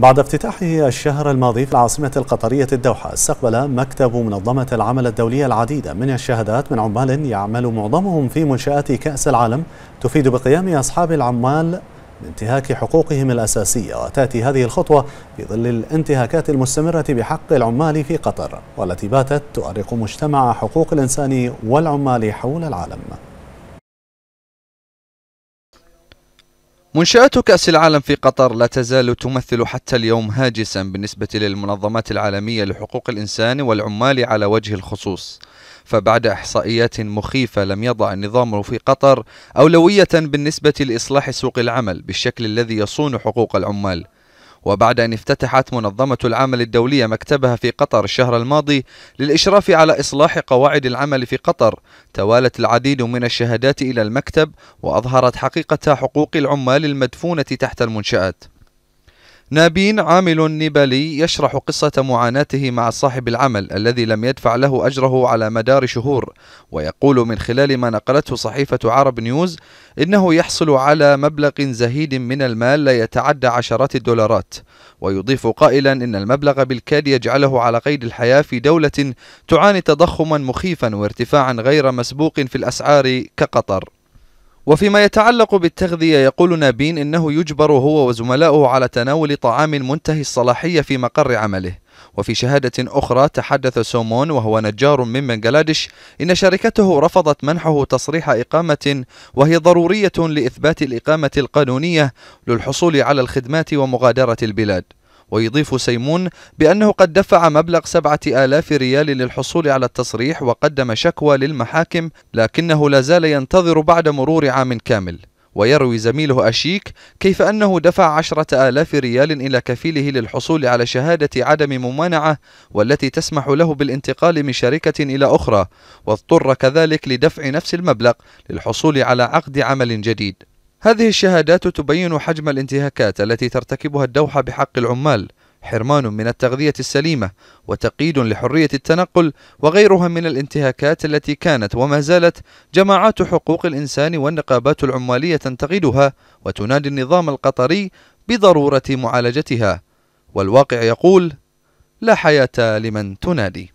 بعد افتتاحه الشهر الماضي في العاصمة القطرية الدوحة استقبل مكتب منظمة العمل الدولية العديد من الشهادات من عمال يعمل معظمهم في منشآت كأس العالم تفيد بقيام أصحاب العمال بانتهاك حقوقهم الأساسية وتأتي هذه الخطوة في ظل الانتهاكات المستمرة بحق العمال في قطر والتي باتت تؤرق مجتمع حقوق الإنسان والعمال حول العالم منشأة كأس العالم في قطر لا تزال تمثل حتى اليوم هاجسا بالنسبة للمنظمات العالمية لحقوق الإنسان والعمال على وجه الخصوص فبعد إحصائيات مخيفة لم يضع النظام في قطر أولوية بالنسبة لإصلاح سوق العمل بالشكل الذي يصون حقوق العمال وبعد أن افتتحت منظمة العمل الدولية مكتبها في قطر الشهر الماضي للإشراف على إصلاح قواعد العمل في قطر توالت العديد من الشهادات إلى المكتب وأظهرت حقيقة حقوق العمال المدفونة تحت المنشآت نابين عامل نيبالي يشرح قصة معاناته مع صاحب العمل الذي لم يدفع له أجره على مدار شهور ويقول من خلال ما نقلته صحيفة عرب نيوز إنه يحصل على مبلغ زهيد من المال لا يتعدى عشرات الدولارات ويضيف قائلا إن المبلغ بالكاد يجعله على قيد الحياة في دولة تعاني تضخما مخيفا وارتفاعا غير مسبوق في الأسعار كقطر وفيما يتعلق بالتغذية يقول نابين إنه يجبر هو وزملاؤه على تناول طعام منتهي الصلاحية في مقر عمله وفي شهادة أخرى تحدث سومون وهو نجار من بنغلاديش إن شركته رفضت منحه تصريح إقامة وهي ضرورية لإثبات الإقامة القانونية للحصول على الخدمات ومغادرة البلاد ويضيف سيمون بأنه قد دفع مبلغ سبعة آلاف ريال للحصول على التصريح وقدم شكوى للمحاكم لكنه لا زال ينتظر بعد مرور عام كامل ويروي زميله أشيك كيف أنه دفع عشرة آلاف ريال إلى كفيله للحصول على شهادة عدم ممانعة والتي تسمح له بالانتقال من شركة إلى أخرى واضطر كذلك لدفع نفس المبلغ للحصول على عقد عمل جديد هذه الشهادات تبين حجم الانتهاكات التي ترتكبها الدوحة بحق العمال حرمان من التغذية السليمة وتقييد لحرية التنقل وغيرها من الانتهاكات التي كانت وما زالت جماعات حقوق الإنسان والنقابات العمالية تنتقدها وتنادي النظام القطري بضرورة معالجتها والواقع يقول لا حياة لمن تنادي